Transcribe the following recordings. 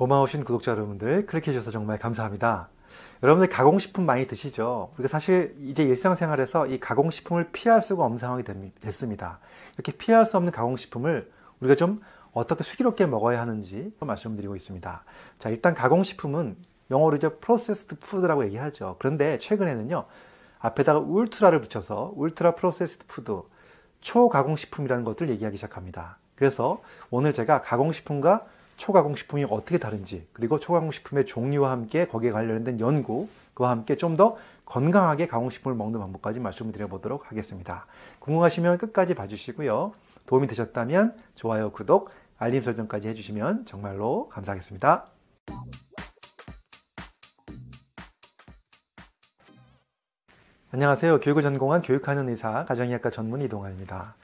고마우신 구독자 여러분들 클릭해 주셔서 정말 감사합니다. 여러분들 가공식품 많이 드시죠? 우리가 사실 이제 일상생활에서 이 가공식품을 피할 수가 없는 상황이 됐습니다. 이렇게 피할 수 없는 가공식품을 우리가 좀 어떻게 수기롭게 먹어야 하는지 말씀드리고 있습니다. 자, 일단 가공식품은 영어로 이제 프로세스드 푸드라고 얘기하죠. 그런데 최근에는요, 앞에다가 울트라를 붙여서 울트라 프로세스드 푸드, 초가공식품이라는 것들 얘기하기 시작합니다. 그래서 오늘 제가 가공식품과 초가공식품이 어떻게 다른지 그리고 초가공식품의 종류와 함께 거기에 관련된 연구 그와 함께 좀 더 건강하게 가공식품을 먹는 방법까지 말씀을 드려보도록 하겠습니다. 궁금하시면 끝까지 봐주시고요. 도움이 되셨다면 좋아요, 구독, 알림 설정까지 해주시면 정말로 감사하겠습니다. 안녕하세요. 교육을 전공한 교육하는 의사, 가정의학과 전문 이동환입니다.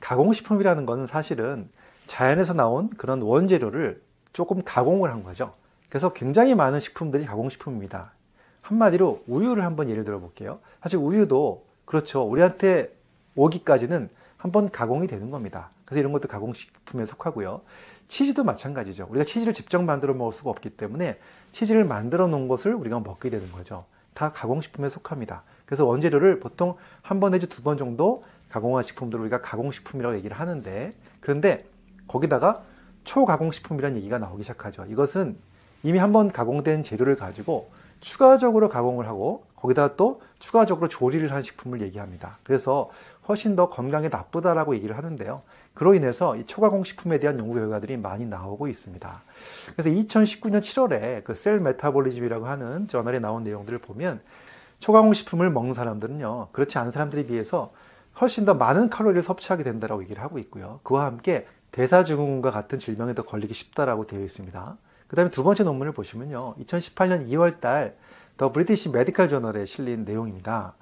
가공식품이라는 것은 사실은 자연에서 나온 그런 원재료를 조금 가공을 한 거죠. 그래서 굉장히 많은 식품들이 가공식품입니다. 한마디로 우유를 한번 예를 들어 볼게요. 사실 우유도 그렇죠. 우리한테 오기까지는 한번 가공이 되는 겁니다. 그래서 이런 것도 가공식품에 속하고요. 치즈도 마찬가지죠. 우리가 치즈를 직접 만들어 먹을 수가 없기 때문에 치즈를 만들어 놓은 것을 우리가 먹게 되는 거죠. 다 가공식품에 속합니다. 그래서 원재료를 보통 한번 내지 두번 정도 가공한 식품들을 우리가 가공식품이라고 얘기를 하는데 그런데 거기다가 초가공식품이라는 얘기가 나오기 시작하죠. 이것은 이미 한번 가공된 재료를 가지고 추가적으로 가공을 하고 거기다 또 추가적으로 조리를 한 식품을 얘기합니다. 그래서 훨씬 더 건강에 나쁘다라고 얘기를 하는데요. 그로 인해서 이 초가공 식품에 대한 연구 결과들이 많이 나오고 있습니다. 그래서 2019년 7월에 그 셀 메타볼리즘이라고 하는 저널에 나온 내용들을 보면 초가공 식품을 먹는 사람들은요. 그렇지 않은 사람들에 비해서 훨씬 더 많은 칼로리를 섭취하게 된다라고 얘기를 하고 있고요. 그와 함께 대사증후군과 같은 질병에 더 걸리기 쉽다라고 되어 있습니다. 그 다음에 두 번째 논문을 보시면요. 2018년 2월 달 더 브리티시 메디컬 저널에 실린 내용입니다.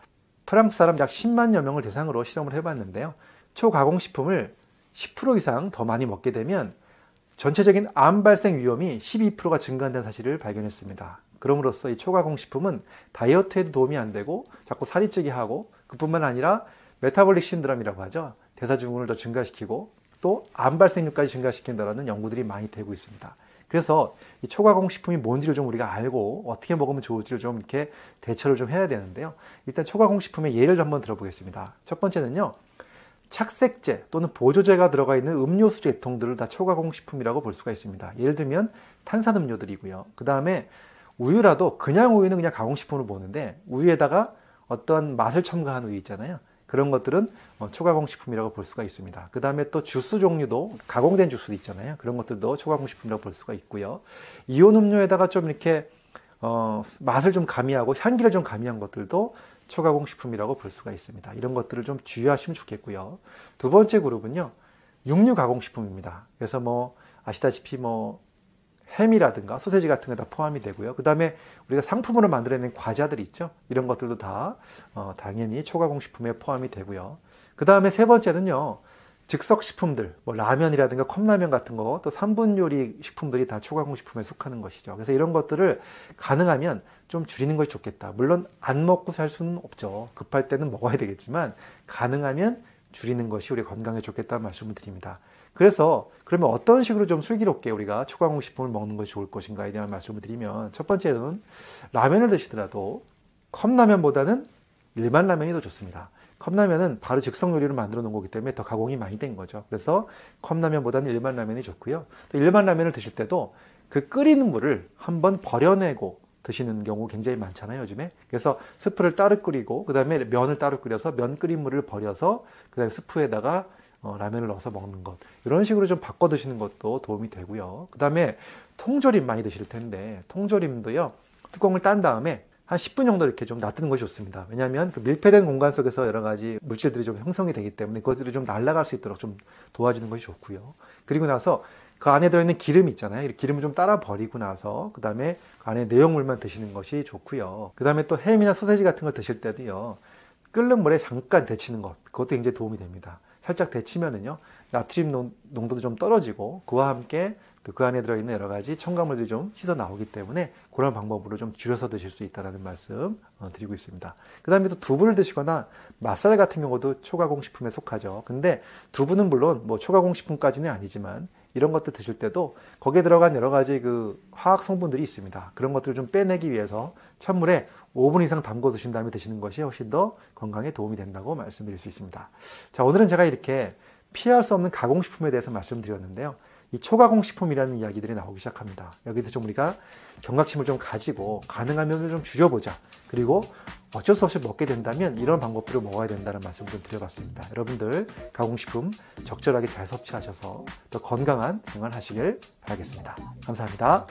프랑스 사람 약 10만여 명을 대상으로 실험을 해봤는데요. 초가공식품을 10% 이상 더 많이 먹게 되면 전체적인 암 발생 위험이 12%가 증가한다는 사실을 발견했습니다. 그럼으로써 이 초가공식품은 다이어트에도 도움이 안 되고 자꾸 살이 찌게 하고 그뿐만 아니라 메타볼릭 신드롬이라고 하죠. 대사증후군을 더 증가시키고 또암 발생률까지 증가시킨다라는 연구들이 많이 되고 있습니다. 그래서 이 초가공 식품이 뭔지를 좀 우리가 알고 어떻게 먹으면 좋을지를 좀 이렇게 대처를 좀 해야 되는데요. 일단 초가공 식품의 예를 한번 들어보겠습니다. 첫 번째는요. 착색제 또는 보조제가 들어가 있는 음료수 제통들을 다 초가공 식품이라고 볼 수가 있습니다. 예를 들면 탄산음료들이고요. 그 다음에 우유라도 그냥 우유는 그냥 가공식품으로 보는데 우유에다가 어떤 맛을 첨가한 우유 있잖아요. 그런 것들은 어, 초가공식품이라고 볼 수가 있습니다. 그 다음에 또 주스 종류도 가공된 주스도 있잖아요. 그런 것들도 초가공식품이라고 볼 수가 있고요. 이온 음료에다가 좀 이렇게 어, 맛을 좀 가미하고 향기를 좀 가미한 것들도 초가공식품이라고 볼 수가 있습니다. 이런 것들을 좀 주의하시면 좋겠고요. 두 번째 그룹은요, 육류 가공식품입니다. 그래서 뭐 아시다시피 뭐 햄이라든가 소세지 같은 게 다 포함이 되고요. 그 다음에 우리가 상품으로 만들어낸 과자들 있죠. 이런 것들도 다 어, 당연히 초가공식품에 포함이 되고요. 그 다음에 세 번째는요. 즉석식품들, 뭐 라면이라든가 컵라면 같은 거, 또 3분 요리 식품들이 다 초가공식품에 속하는 것이죠. 그래서 이런 것들을 가능하면 좀 줄이는 것이 좋겠다. 물론 안 먹고 살 수는 없죠. 급할 때는 먹어야 되겠지만 가능하면 줄이는 것이 우리 건강에 좋겠다는 말씀을 드립니다. 그래서 그러면 어떤 식으로 좀 슬기롭게 우리가 초강공 식품을 먹는 것이 좋을 것인가에 대한 말씀을 드리면 첫 번째는 라면을 드시더라도 컵라면보다는 일반 라면이 더 좋습니다. 컵라면은 바로 즉석 요리로 만들어 놓은 거기 때문에 더 가공이 많이 된 거죠. 그래서 컵라면보다는 일반 라면이 좋고요. 또 일반 라면을 드실 때도 그끓인 물을 한번 버려내고 드시는 경우 굉장히 많잖아요 요즘에 그래서 스프를 따로 끓이고 그 다음에 면을 따로 끓여서 면 끓인 물을 버려서 그 다음에 스프에다가 어, 라면을 넣어서 먹는 것 이런 식으로 좀 바꿔 드시는 것도 도움이 되고요. 그 다음에 통조림 많이 드실 텐데 통조림도요 뚜껑을 딴 다음에 한 10분 정도 이렇게 좀 놔두는 것이 좋습니다. 왜냐하면 그 밀폐된 공간 속에서 여러 가지 물질들이 좀 형성이 되기 때문에 그것들이 좀 날아갈 수 있도록 좀 도와주는 것이 좋고요. 그리고 나서 그 안에 들어있는 기름 있잖아요. 기름을 좀 따라 버리고 나서 그 다음에 그 안에 내용물만 드시는 것이 좋고요. 그 다음에 또 햄이나 소세지 같은 걸 드실 때도요. 끓는 물에 잠깐 데치는 것 그것도 굉장히 도움이 됩니다. 살짝 데치면은요 나트륨 농도도 좀 떨어지고 그와 함께 그 안에 들어있는 여러 가지 첨가물들이 좀 씻어 나오기 때문에 그런 방법으로 좀 줄여서 드실 수 있다라는 말씀 어, 드리고 있습니다. 그 다음에 또 두부를 드시거나 맛살 같은 경우도 초가공식품에 속하죠. 근데 두부는 물론 뭐 초가공식품까지는 아니지만 이런 것들 드실 때도 거기에 들어간 여러 가지 그 화학 성분들이 있습니다. 그런 것들을 좀 빼내기 위해서 찬물에 5분 이상 담궈 두신 다음에 드시는 것이 훨씬 더 건강에 도움이 된다고 말씀드릴 수 있습니다. 자, 오늘은 제가 이렇게 피할 수 없는 가공식품에 대해서 말씀드렸는데요. 이 초가공식품이라는 이야기들이 나오기 시작합니다. 여기서 좀 우리가 경각심을 좀 가지고 가능하면 좀 줄여보자. 그리고 어쩔 수 없이 먹게 된다면 이런 방법들을 먹어야 된다는 말씀을 좀 드려봤습니다. 여러분들 가공식품 적절하게 잘 섭취하셔서 더 건강한 생활 하시길 바라겠습니다. 감사합니다.